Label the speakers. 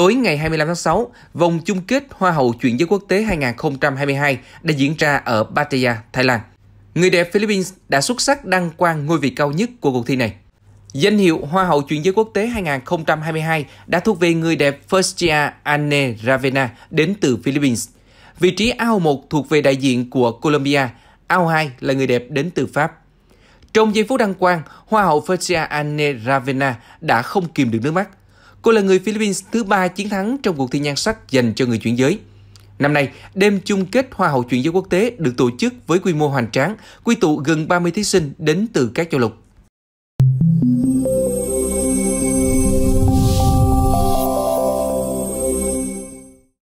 Speaker 1: Tối ngày 25 tháng 6, vòng chung kết Hoa hậu chuyển giới quốc tế 2022 đã diễn ra ở Pattaya, Thái Lan. Người đẹp Philippines đã xuất sắc đăng quang ngôi vị cao nhất của cuộc thi này. Danh hiệu Hoa hậu chuyển giới quốc tế 2022 đã thuộc về người đẹp Firstia Anne Ravena đến từ Philippines. Vị trí ao 1 thuộc về đại diện của Colombia, ao 2 là người đẹp đến từ Pháp. Trong giây phút đăng quang, Hoa hậu Firstia Anne Ravena đã không kìm được nước mắt. Cô là người Philippines thứ ba chiến thắng trong cuộc thi nhan sắc dành cho người chuyển giới. Năm nay, đêm chung kết Hoa hậu chuyển giới quốc tế được tổ chức với quy mô hoành tráng, quy tụ gần 30 thí sinh đến từ các châu lục.